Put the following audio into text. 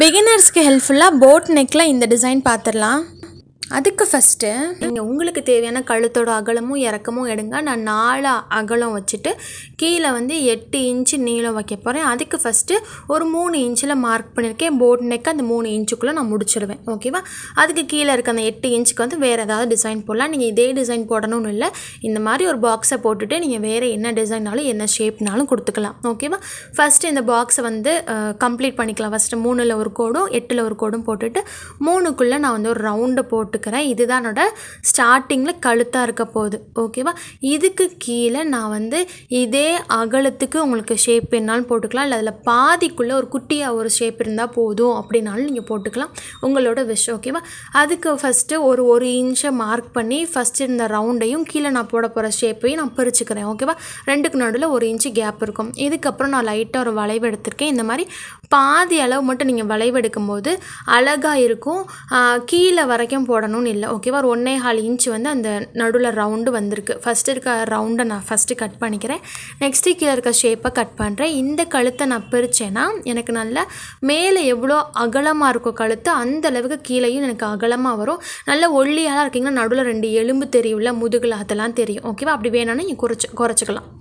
பிகினர்ஸ்க்கு ஹெல்ப்ஃபுல்லாக போட் நெக்கில் இந்த டிசைன் பார்த்துடலாம் அதுக்கு ஃபஸ்ட்டு நீங்கள் உங்களுக்கு தேவையான கழுத்தோட அகலமும் இறக்கமும் எடுங்க நான் நாலு அகலம் வச்சுட்டு கீழே வந்து எட்டு இன்ச்சு நீளம் வைக்க போகிறேன் அதுக்கு ஃபஸ்ட்டு ஒரு மூணு இன்ச்சில் மார்க் பண்ணியிருக்கேன் போட் நெக்கு அந்த மூணு இன்ச்சுக்குள்ளே நான் முடிச்சிடுவேன் ஓகேவா அதுக்கு கீழே இருக்க அந்த எட்டு இன்ச்சுக்கு வந்து வேறு ஏதாவது டிசைன் போடலாம் நீங்கள் இதே டிசைன் போடணும்னு இல்லை இந்த மாதிரி ஒரு பாக்ஸை போட்டுட்டு நீங்கள் வேறு என்ன டிசைன்னாலும் என்ன ஷேப்னாலும் கொடுத்துக்கலாம் ஓகேவா ஃபஸ்ட்டு இந்த பாக்ஸை வந்து கம்ப்ளீட் பண்ணிக்கலாம் ஃபஸ்ட்டு மூணில் ஒரு கோடும் எட்டில் ஒரு கோடும் போட்டுட்டு மூணுக்குள்ளே நான் வந்து ஒரு ரவுண்டு போட்டு கொடுக்குறேன் இதுதான் என்னோடய ஸ்டார்டிங்கில் கழுத்தாக இருக்க போகுது ஓகேவா இதுக்கு கீழே நான் வந்து இதே அகலத்துக்கு உங்களுக்கு ஷேப் வேணாலும் போட்டுக்கலாம் இல்லை அதில் பாதிக்குள்ளே ஒரு குட்டியாக ஒரு ஷேப் இருந்தால் போதும் அப்படின்னாலும் நீங்கள் போட்டுக்கலாம் உங்களோட விஷ் ஓகேவா அதுக்கு ஃபஸ்ட்டு ஒரு ஒரு இன்ச்சை மார்க் பண்ணி ஃபஸ்ட்டு இருந்த ரவுண்டையும் கீழே நான் போட போகிற ஷேப்பையும் நான் பிரிச்சுக்கிறேன் ஓகேவா ரெண்டுக்கு நடுவில் ஒரு இன்ச்சு கேப் இருக்கும் இதுக்கப்புறம் நான் லைட்டாக ஒரு வளைவு எடுத்திருக்கேன் இந்த மாதிரி பாதி அளவு மட்டும் நீங்கள் வளைவு எடுக்கும்போது அழகாக இருக்கும் கீழே வரைக்கும் போட பண்ணணும்னு இல்லை ஓகேவா ஒரு ஒன்றே ஹால் இன்ச் வந்து அந்த நடுவில் ரவுண்டு வந்திருக்கு ஃபஸ்ட்டு இருக்க ரவுண்டை நான் ஃபஸ்ட்டு கட் பண்ணிக்கிறேன் நெக்ஸ்ட்டு கீழே இருக்க ஷேப்பை கட் பண்ணுறேன் இந்த கழுத்தை நான் பிரித்தேன்னா எனக்கு நல்ல மேலே எவ்வளோ அகலமாக இருக்கும் கழுத்து அந்த அளவுக்கு கீழேயும் எனக்கு அகலமாக வரும் நல்ல ஒல்லியாக இருக்கீங்கன்னா நடுவில் ரெண்டு எலும்பு தெரியும்ல முதுகில் அதெல்லாம் தெரியும் ஓகேவா அப்படி வேணாலும் நீங்கள் குறைச்சி குறைச்சிக்கலாம்